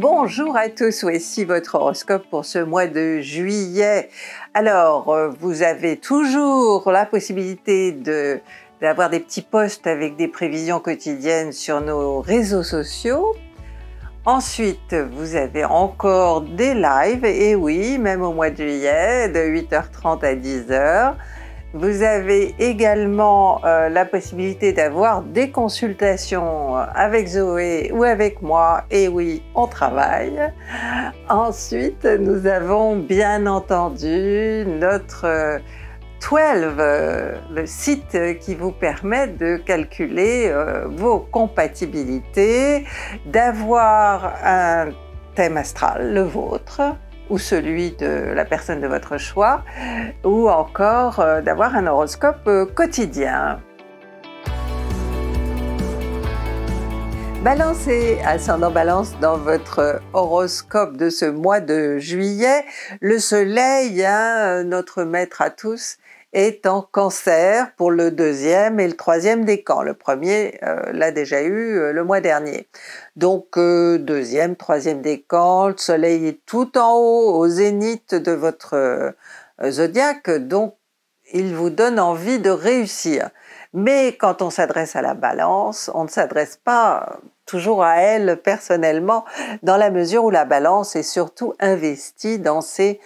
Bonjour à tous, voici votre horoscope pour ce mois de juillet. Alors, euh, vous avez toujours la possibilité de d'avoir des petits posts avec des prévisions quotidiennes sur nos réseaux sociaux. Ensuite, vous avez encore des lives, et oui, même au mois de juillet, de 8h30 à 10h. Vous avez également euh, la possibilité d'avoir des consultations euh, avec Zoé ou avec moi. Et oui, on travaille. Ensuite, nous avons bien entendu notre 12, euh, le site qui vous permet de calculer vos compatibilités, d'avoir un thème astral, le vôtre, ou celui de la personne de votre choix, ou encore euh, d'avoir un horoscope euh, quotidien. Balancez, ascendant balance dans votre horoscope de ce mois de juillet, le soleil, hein, euh, notre maître à tous, est en cancer pour le deuxième et le troisième décan. Le premier euh, l'a déjà eu euh, le mois dernier. Donc euh, deuxième, troisième décan, le soleil est tout en haut, au zénith de votre zodiaque, donc il vous donne envie de réussir. Mais quand on s'adresse à la balance, on ne s'adresse pas toujours à elle personnellement, dans la mesure où la balance est surtout investie dans, ses,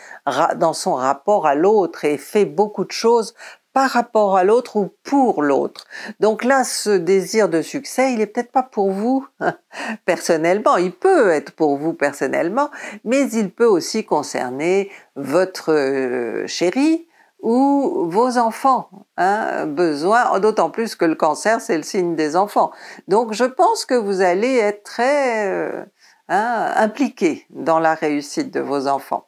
dans son rapport à l'autre et fait beaucoup de choses par rapport à l'autre ou pour l'autre. Donc là, ce désir de succès, il est peut-être pas pour vous personnellement, il peut être pour vous personnellement, mais il peut aussi concerner votre euh, chéri, ou vos enfants, besoin, d'autant plus que le cancer, c'est le signe des enfants. Donc je pense que vous allez être très euh, hein, impliqué dans la réussite de vos enfants.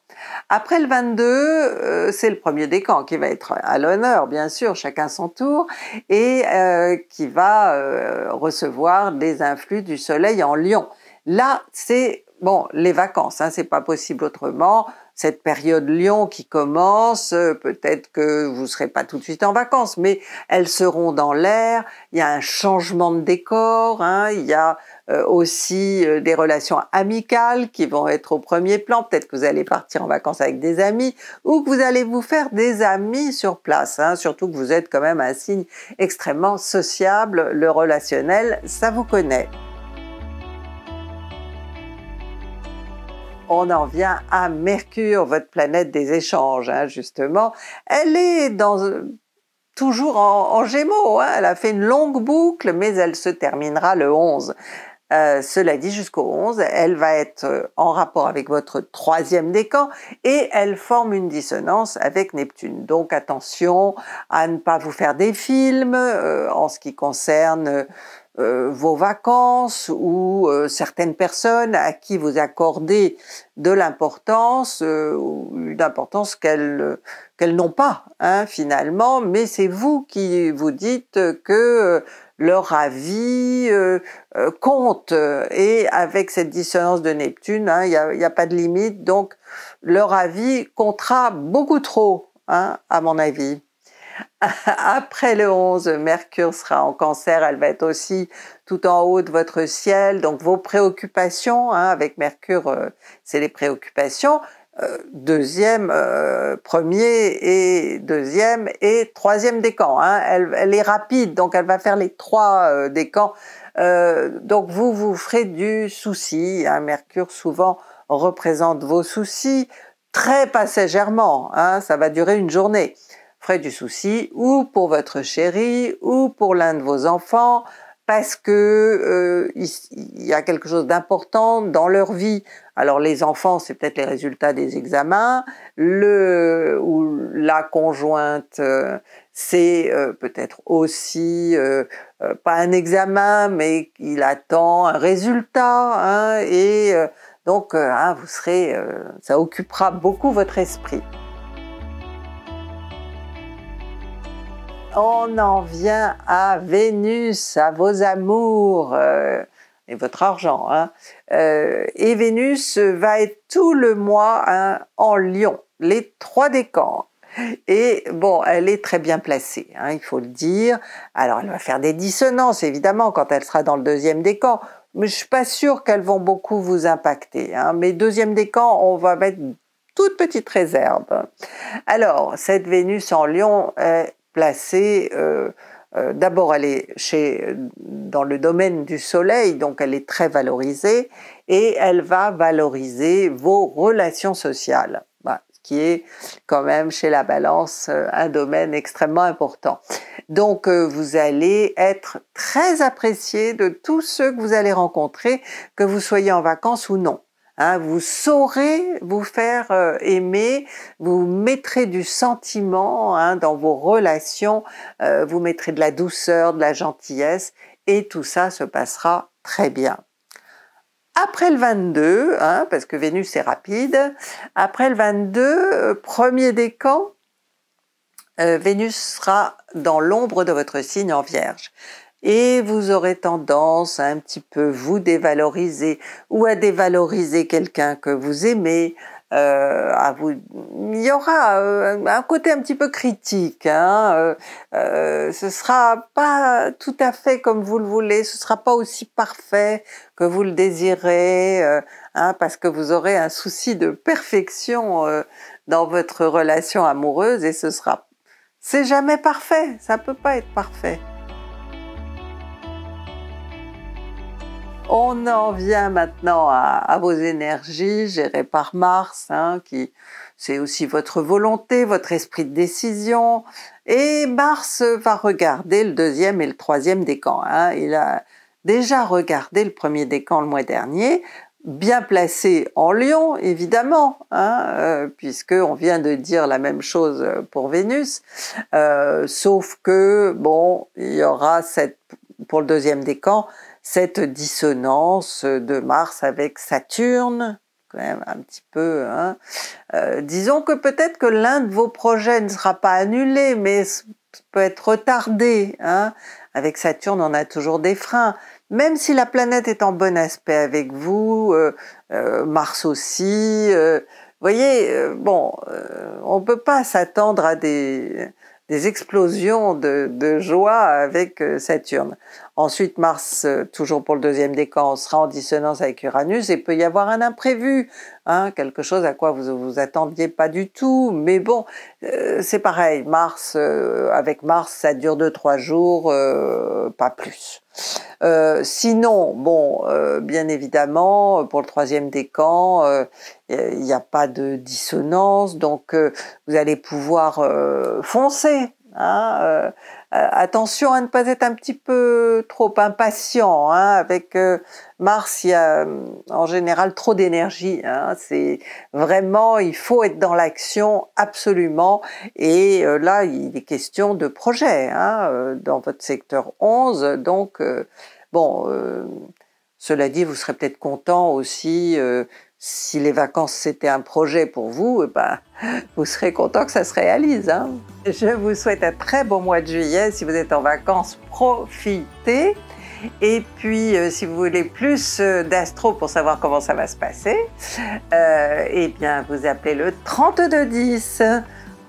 Après le 22, euh, c'est le premier décan qui va être à l'honneur, bien sûr, chacun son tour, et euh, qui va recevoir des influx du soleil en lion. Là, c'est bon, les vacances, hein, c'est pas possible autrement cette période Lyon qui commence, euh, peut-être que vous ne serez pas tout de suite en vacances, mais elles seront dans l'air, il y a un changement de décor, hein. il y a euh, aussi euh, des relations amicales qui vont être au premier plan, peut-être que vous allez partir en vacances avec des amis, ou que vous allez vous faire des amis sur place, hein. surtout que vous êtes quand même un signe extrêmement sociable, le relationnel, ça vous connaît. on en vient à Mercure, votre planète des échanges, hein, justement. Elle est dans euh, toujours en, gémeaux, hein. elle a fait une longue boucle, mais elle se terminera le 11. Euh, cela dit, jusqu'au 11, elle va être euh, en rapport avec votre troisième décan et elle forme une dissonance avec Neptune. Donc attention à ne pas vous faire des films en ce qui concerne euh, vos vacances ou euh, certaines personnes à qui vous accordez de l'importance, euh, une importance qu'elles n'ont pas hein, finalement, mais c'est vous qui vous dites que euh, leur avis compte et avec cette dissonance de Neptune, hein, il n'y a, a, pas de limite, donc leur avis comptera beaucoup trop hein, à mon avis. Après le 11, Mercure sera en cancer, elle va être aussi tout en haut de votre ciel, donc vos préoccupations, hein, avec Mercure, euh, c'est les préoccupations, euh, deuxième, euh, premier et deuxième et troisième décan. Hein. Elle, est rapide, donc elle va faire les trois décans. donc vous vous ferez du souci, hein. Mercure souvent représente vos soucis, très passagèrement, hein. ça va durer une journée du souci ou pour votre chéri ou pour l'un de vos enfants parce que euh, il, y a quelque chose d'important dans leur vie. Alors les enfants, c'est peut-être les résultats des examens, le ou la conjointe, euh, c'est euh, peut-être aussi pas un examen, mais il attend un résultat, hein, et donc hein, vous serez, ça occupera beaucoup votre esprit. on en vient à Vénus, à vos amours euh, et votre argent. Hein. Euh, et Vénus va être tout le mois hein, en Lion, les trois décans. Et bon, elle est très bien placée, hein, il faut le dire. Alors elle va faire des dissonances évidemment quand elle sera dans le deuxième décan, mais je suis pas sûre qu'elles vont beaucoup vous impacter. Mais deuxième décan, on va mettre toute petite réserve. Alors, cette Vénus en Lion, euh, placée, euh, euh, d'abord elle est chez, dans le domaine du soleil, donc elle est très valorisée, et elle va valoriser vos relations sociales, bah, ce qui est quand même chez la balance euh, un domaine extrêmement important. Donc vous allez être très apprécié de tous ceux que vous allez rencontrer, que vous soyez en vacances ou non. Hein, vous saurez vous faire euh, aimer, vous mettrez du sentiment hein, dans vos relations, euh, vous mettrez de la douceur, de la gentillesse, et tout ça se passera très bien. Après le 22, hein, parce que Vénus est rapide, après le 22, euh, premier décan, Vénus sera dans l'ombre de votre signe en Vierge et vous aurez tendance à un petit peu vous dévaloriser ou à dévaloriser quelqu'un que vous aimez. Euh, à vous, il y aura euh, un côté un petit peu critique. Hein, euh, euh, ce sera pas tout à fait comme vous le voulez, ce sera pas aussi parfait que vous le désirez, hein, parce que vous aurez un souci de perfection dans votre relation amoureuse et ce sera, c'est jamais parfait, ça peut pas être parfait. On en vient maintenant à, vos énergies gérées par Mars, hein, qui c'est aussi votre volonté, votre esprit de décision. Et Mars va regarder le deuxième et le troisième décan. Hein. Il a déjà regardé le premier décan le mois dernier, bien placé en Lyon évidemment, hein, euh, puisque on vient de dire la même chose pour Vénus, euh, sauf que bon, il y aura cette pour le deuxième décan cette dissonance de Mars avec Saturne, quand même un petit peu. Hein. Euh, disons que peut-être que l'un de vos projets ne sera pas annulé, mais peut être retardé. Hein. Avec Saturne, on a toujours des freins. Même si la planète est en bon aspect avec vous, euh, euh, Mars aussi. Vous voyez, bon, on peut pas s'attendre à des des explosions de, joie avec euh, Saturne. Ensuite, Mars, euh, toujours pour le deuxième décan, sera en dissonance avec Uranus et peut y avoir un imprévu. Hein, quelque chose à quoi vous vous attendiez pas du tout. Mais bon, euh, c'est pareil, Mars, euh, avec Mars, ça dure deux, trois jours, euh, pas plus. sinon, bon, bien évidemment, pour le troisième décan, il n'y a pas de dissonance, donc vous allez pouvoir foncer. Hein, euh, attention à ne pas être un petit peu trop impatient. Hein. avec euh, Mars, il y a euh, en général trop d'énergie. Hein. c'est vraiment, il faut être dans l'action absolument. Et là, il est question de projet hein, dans votre secteur 11. Donc, bon cela dit, vous serez peut-être content aussi euh, si les vacances c'était un projet pour vous, Et eh ben, vous serez content que ça se réalise. Hein. Je vous souhaite un très bon mois de juillet. Si vous êtes en vacances, profitez. Et puis, euh, si vous voulez plus euh, d'astro pour savoir comment ça va se passer, eh bien, vous appelez le 3210.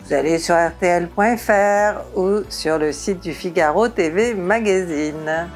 Vous allez sur rtl.fr ou sur le site du Figaro TV Magazine.